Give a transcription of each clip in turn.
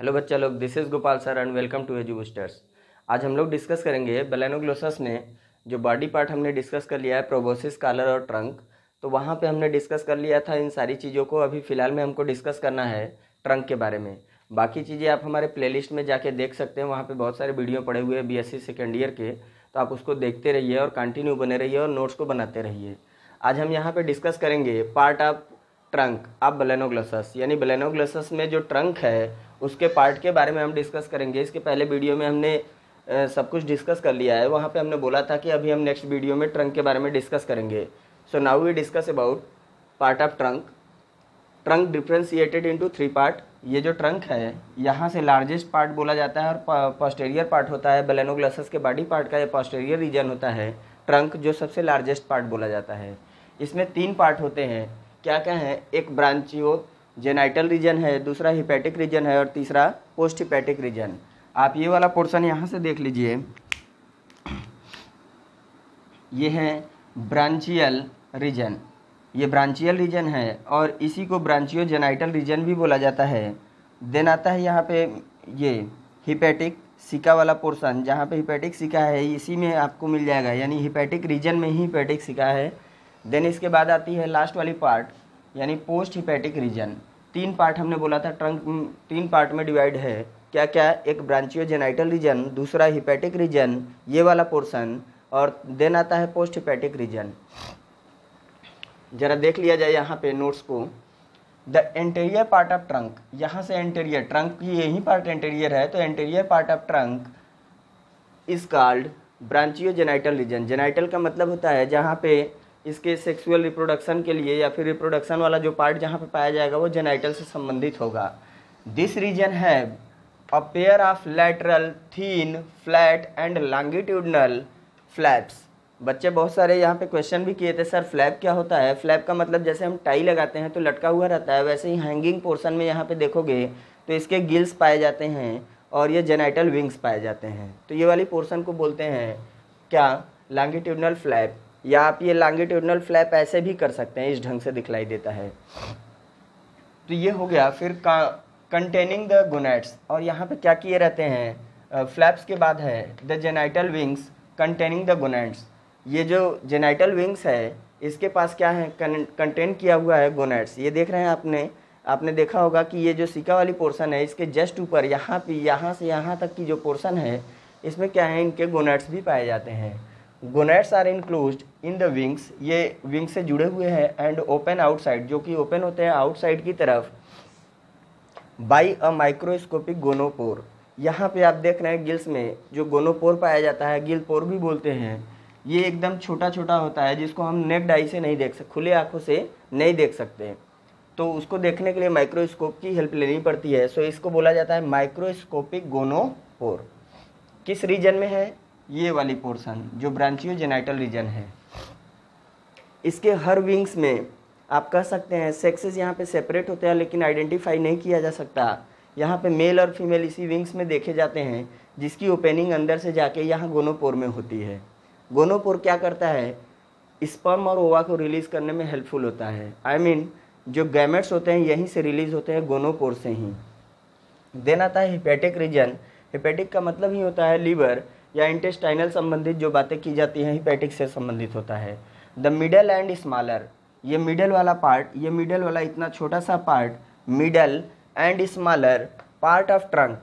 hello बच्चा लोग this is Gopal sir and welcome to Edu Boosters आज हम लोग डिस्कस करेंगे बेलेनोग्लोसस ने जो बॉडी पार्ट हमने डिस्कस कर लिया है प्रोबोसिस कालर और ट्रंक तो वहाँ पे हमने डिस्कस कर लिया था इन सारी चीज़ों को अभी फ़िलहाल में हमको डिस्कस करना है ट्रंक के बारे में बाकी चीज़ें आप हमारे प्ले में जाके देख सकते हैं वहाँ पर बहुत सारे वीडियो पड़े हुए हैं बी सेकेंड ईयर के तो आप उसको देखते रहिए और कंटिन्यू बने रहिए और नोट्स को बनाते रहिए आज हम यहाँ पर डिस्कस करेंगे पार्ट ऑफ ट्रंक आप बलेनोग्लोसस यानी बलेनोग्लोसस में जो ट्रंक है उसके पार्ट के बारे में हम डिस्कस करेंगे इसके पहले वीडियो में हमने सब कुछ डिस्कस कर लिया है वहाँ पे हमने बोला था कि अभी हम नेक्स्ट वीडियो में ट्रंक के बारे में डिस्कस करेंगे so now we discuss about part of trunk trunk differentiated into three part ये जो ट्रंक है यहाँ से लार्जेस्ट पार्ट बोला जाता है और पोस्टेरियर पार्ट होता है बेलेनोग्लसस के बॉडी पार्ट का यह पोस्टेरियर रीजन होता है ट्रंक जो सबसे लार्जेस्ट पार्ट बोला जाता है इसमें तीन पार्ट होते हैं क्या क्या है एक ब्रांचियो जेनाइटल रीजन है दूसरा हिपैटिक रीजन है और तीसरा पोस्ट हिपैटिक रीजन आप ये वाला पोर्शन यहाँ से देख लीजिए ये है ब्रांचियल रीजन ये ब्रांचियल रीजन है और इसी को ब्रांचियो जेनाइटल रीजन भी बोला जाता है देन आता है यहाँ पे ये हिपैटिक सिका वाला पोर्सन जहाँ पे हिपैटिक सिका है इसी में आपको मिल जाएगा यानी हिपैटिक रीजन में ही हिपैटिक सिका है देन इसके बाद आती है लास्ट वाली पार्ट यानी पोस्ट हिपैटिक रीजन तीन पार्ट हमने बोला था ट्रंक हम्म, तीन पार्ट में डिवाइड है क्या क्या एक ब्रांचियो जेनाइटल रीजन दूसरा हिपैटिक रीजन ये वाला पोर्शन और देन आता है पोस्ट हिपैटिक रीजन जरा देख लिया जाए यहाँ पे नोट्स को the anterior part of trunk यहाँ से एंटेरियर ट्रंक की यही पार्ट एंटेरियर है तो anterior part of trunk is called branchio genital region genital का मतलब होता है जहाँ पे इसके सेक्सुअल रिप्रोडक्शन के लिए या फिर रिप्रोडक्शन वाला जो पार्ट जहाँ पे पाया जाएगा वो जेनाइटल से संबंधित होगा दिस रीजन है a pair of lateral thin flat and longitudinal flaps बच्चे बहुत सारे यहाँ पे क्वेश्चन भी किए थे सर फ्लैप क्या होता है फ्लैप का मतलब जैसे हम टाई लगाते हैं तो लटका हुआ रहता है वैसे ही हैंगिंग पोर्शन में यहाँ पे देखोगे तो इसके गिल्स पाए जाते हैं और ये जेनाइटल विंग्स पाए जाते हैं तो ये वाली पोर्शन को बोलते हैं क्या लॉन्गिट्यूडनल फ्लैप या आप ये लॉन्गिट्यूडनल फ्लैप ऐसे भी कर सकते हैं इस ढंग से दिखलाई देता है तो ये हो गया फिर का कंटेनिंग द गुनेट्स और यहाँ पे क्या किए रहते हैं फ्लैप्स के बाद है the genital wings containing the gonads ये जो जेनाइटल विंग्स है इसके पास क्या है कंटेन किया हुआ है गोनेट्स ये देख रहे हैं आपने आपने देखा होगा कि ये जो सिका वाली पोर्शन है इसके जस्ट ऊपर यहाँ पे यहाँ से यहाँ तक की जो पोर्शन है इसमें क्या है इनके गोनेट्स भी पाए जाते हैं gonads are enclose in the wings ये विंग्स से जुड़े हुए हैं एंड ओपन आउटसाइड जो कि ओपन होते हैं आउटसाइड की तरफ बाई अ माइक्रोस्कोपिक गोनोपोर यहाँ पे आप देख रहे हैं गिल्स में जो गोनोपोर पाया जाता है गिल पोर भी बोलते हैं ये एकदम छोटा छोटा होता है जिसको हम नेक डाई से नहीं देख सकते खुले आँखों से नहीं देख सकते तो उसको देखने के लिए माइक्रोस्कोप की हेल्प लेनी पड़ती है सो इसको बोला जाता है माइक्रोस्कोपिक गोनोपोर किस रीजन में है ये वाली पोर्शन जो ब्रांचियो जेनाइटल रीजन है इसके हर विंग्स में आप कह सकते हैं सेक्सेस यहाँ पे सेपरेट होते हैं लेकिन आइडेंटिफाई नहीं किया जा सकता यहाँ पे मेल और फीमेल इसी विंग्स में देखे जाते हैं जिसकी ओपनिंग अंदर से जाके यहाँ गोनोपोर में होती है गोनोपोर क्या करता है स्पर्म और ओवा को रिलीज़ करने में हेल्पफुल होता है आई I मीन mean, जो गैमेट्स होते हैं यहीं से रिलीज़ होते हैं गोनोपोर से ही देन आता है हिपेटिक रीजन हिपेटिक का मतलब ही होता है लीवर या इंटेस्टाइनल संबंधित जो बातें की जाती हैं हिपैटिक से संबंधित होता है द मिडल एंड स्मॉलर ये मिडल वाला पार्ट ये मिडल वाला इतना छोटा सा part middle and smaller part of trunk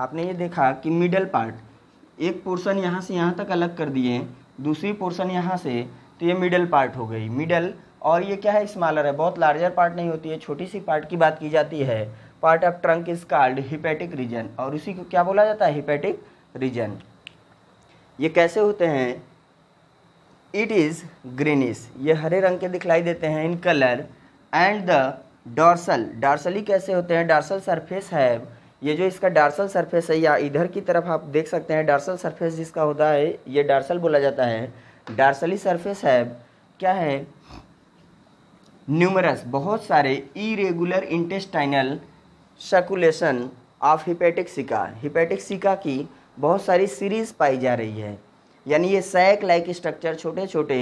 आपने ये देखा कि मिडल पार्ट एक पोर्शन यहाँ से यहाँ तक अलग कर दिए दूसरी पोर्शन यहाँ से तो ये मिडल पार्ट हो गई मिडल और ये क्या है स्मॉलर है बहुत लार्जर पार्ट नहीं होती है छोटी सी पार्ट की बात की जाती है part of trunk is called hepatic region और उसी को क्या बोला जाता है हिपैटिक रीजन ये कैसे होते हैं इट इज़ ग्रीनिश ये हरे रंग के दिखलाई देते हैं in colour and the dorsal dorsally कैसे होते हैं डार्सल सरफेस है ये जो इसका डार्सल सरफेस है या इधर की तरफ आप देख सकते हैं डार्सल सरफेस जिसका होता है ये डार्सल बोला जाता है डार्सली सरफेस है क्या है न्यूमरस बहुत सारे irregular intestinal circulation of hepatic caeca hepatic caeca की बहुत सारी सीरीज़ पाई जा रही है यानी ये सैक लाइक स्ट्रक्चर छोटे छोटे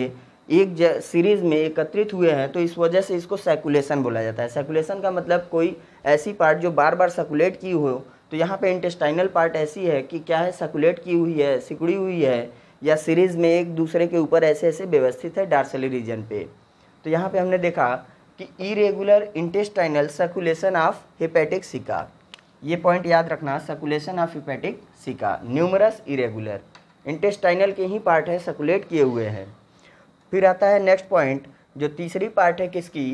एक सीरीज़ में एकत्रित हुए हैं तो इस वजह से इसको सैकुलेशन बोला जाता है सर्कुलेशन का मतलब कोई ऐसी पार्ट जो बार बार सर्कुलेट की हो तो यहाँ पे इंटेस्टाइनल पार्ट ऐसी है कि क्या है सर्कुलेट की हुई है सिकुड़ी हुई है या सीरीज़ में एक दूसरे के ऊपर ऐसे ऐसे व्यवस्थित है डार्सली रीजन पे तो यहाँ पे हमने देखा कि irregular intestinal circulation of hepatic caeca ये पॉइंट याद रखना circulation of hepatic caeca numerous irregular intestinal के ही पार्ट है सर्कुलेट किए हुए हैं फिर आता है नेक्स्ट पॉइंट जो तीसरी पार्ट है किसकी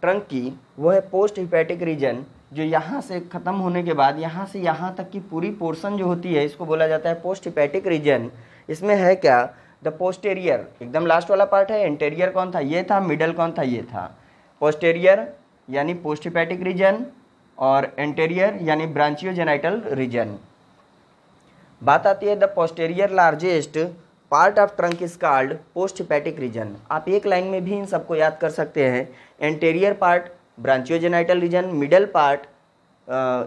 ट्रंक की वो है पोस्ट हिपैटिक रीजन जो यहाँ से ख़त्म होने के बाद यहाँ से यहाँ तक की पूरी पोर्शन जो होती है इसको बोला जाता है पोस्ट हिपैटिक रीजन इसमें है क्या द पोस्टेरियर एकदम लास्ट वाला पार्ट है इंटेरियर कौन था ये था मिडल कौन था ये था पोस्टेरियर यानी पोस्ट हिपैटिक रीजन और एंटेरियर यानी ब्रांचियोजेनाइटल रीजन बात आती है the posterior largest part of trunk is called post hepatic region आप एक लाइन में भी इन सबको याद कर सकते हैं anterior part branchio genital region middle part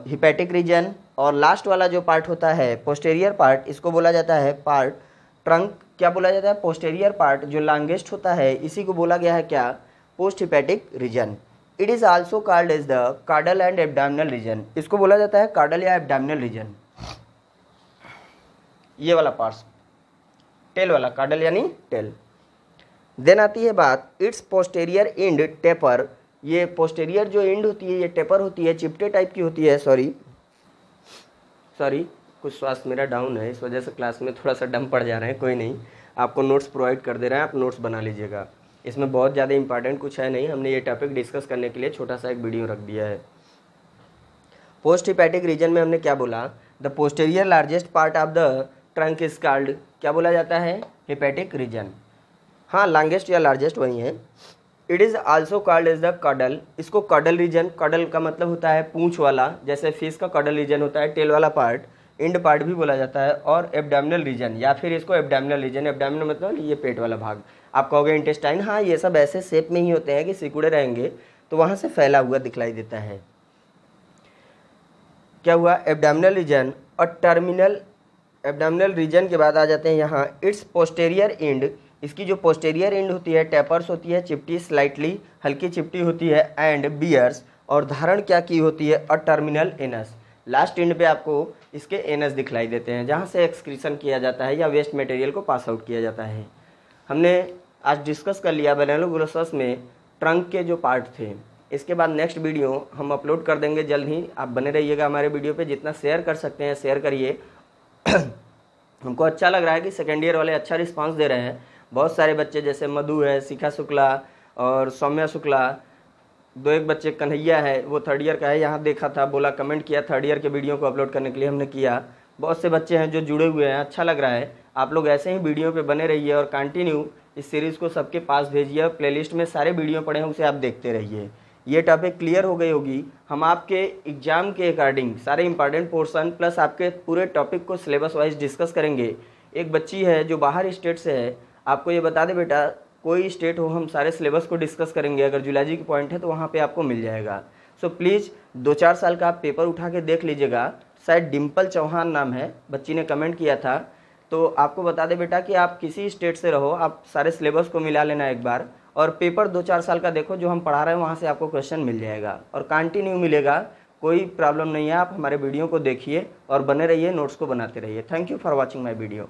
hepatic region और लास्ट वाला जो पार्ट होता है पोस्टेरियर पार्ट इसको बोला जाता है पार्ट ट्रंक क्या बोला जाता है पोस्टेरियर पार्ट जो लॉन्गेस्ट होता है इसी को बोला गया है क्या post hepatic region it is also called is the caudal and abdominal region इसको बोला जाता है कार्डल या एबडामिनल रीजन ये वाला पार्ट्स टेल वाला कार्डल यानी टेल देन आती है बात इट्स पोस्टेरियर इंड टेपर ये पोस्टेरियर जो इंड होती है ये टेपर होती है चिपटे टाइप की होती है सॉरी सॉरी कुछ स्वास्थ्य मेरा डाउन है इस वजह से क्लास में थोड़ा सा डम पड़ जा रहे हैं कोई नहीं आपको नोट्स प्रोवाइड कर दे रहे हैं आप नोट्स बना लीजिएगा इसमें बहुत ज़्यादा इंपॉर्टेंट कुछ है नहीं हमने ये टॉपिक डिस्कस करने के लिए छोटा सा एक वीडियो रख दिया है पोस्ट हिपैटिक रीजन में हमने क्या बोला the posterior largest part of the trunk is called क्या बोला जाता है हिपैटिक रीजन हाँ लॉन्गेस्ट या लार्जेस्ट वही है it is also called is the caudal इसको कडल रीजन कडल का मतलब होता है पूंछ वाला जैसे फिश का कडल रीजन होता है टेल वाला पार्ट इंड पार्ट भी बोला जाता है और एबडामिनल रीजन या फिर इसको एबडामिनल रीजन एबडामिनल मतलब ये पेट वाला भाग आप कहोगे इंटेस्टाइन हाँ ये सब ऐसे शेप में ही होते हैं कि सिकुड़े रहेंगे तो वहाँ से फैला हुआ दिखलाई देता है क्या हुआ एबडामिनल रीजन और टर्मिनल एबडामिनल रीजन के बाद आ जाते हैं यहाँ इट्स पोस्टेरियर एंड इसकी जो पोस्टेरियर एंड होती है टेपर्स होती है चिपटी स्लाइटली हल्की चिपटी होती है एंड बियर्स और धारण क्या की होती है और टर्मिनल एनस लास्ट एंड पे आपको इसके एनस दिखलाई देते हैं जहाँ से एक्सक्रीशन किया जाता है या वेस्ट मटेरियल को पास आउट किया जाता है हमने आज डिस्कस कर लिया बेलेनोग्लोसस में ट्रंक के जो पार्ट थे इसके बाद नेक्स्ट वीडियो हम अपलोड कर देंगे जल्द ही आप बने रहिएगा हमारे वीडियो पे जितना शेयर कर सकते हैं शेयर करिए हमको अच्छा लग रहा है कि सेकेंड ईयर वाले अच्छा रिस्पांस दे रहे हैं बहुत सारे बच्चे जैसे मधु है शिखा शुक्ला और सौम्या शुक्ला दो एक बच्चे कन्हैया है वो थर्ड ईयर का है यहाँ देखा था बोला कमेंट किया थर्ड ईयर के वीडियो को अपलोड करने के लिए हमने किया बहुत से बच्चे हैं जो जुड़े हुए हैं अच्छा लग रहा है आप लोग ऐसे ही वीडियो पे बने रहिए और कंटिन्यू इस सीरीज़ को सबके पास भेजिए और प्ले में सारे वीडियो पड़े हैं उसे आप देखते रहिए ये टॉपिक क्लियर हो गई होगी हम आपके एग्ज़ाम के अकॉर्डिंग सारे इंपॉर्टेंट पोर्सन प्लस आपके पूरे टॉपिक को सिलेबस वाइज डिस्कस करेंगे एक बच्ची है जो बाहर स्टेट से है आपको ये बता दे बेटा कोई स्टेट हो हम सारे सिलेबस को डिस्कस करेंगे अगर जुलाजी की पॉइंट है तो वहाँ पे आपको मिल जाएगा सो so, प्लीज़ दो चार साल का आप पेपर उठा के देख लीजिएगा शायद डिम्पल चौहान नाम है बच्ची ने कमेंट किया था तो आपको बता दें बेटा कि आप किसी स्टेट से रहो आप सारे सिलेबस को मिला लेना एक बार और पेपर दो चार साल का देखो जो हम पढ़ा रहे हैं वहाँ से आपको क्वेश्चन मिल जाएगा और कंटिन्यू मिलेगा कोई प्रॉब्लम नहीं है आप हमारे वीडियो को देखिए और बने रहिए नोट्स को बनाते रहिए thank you for watching my video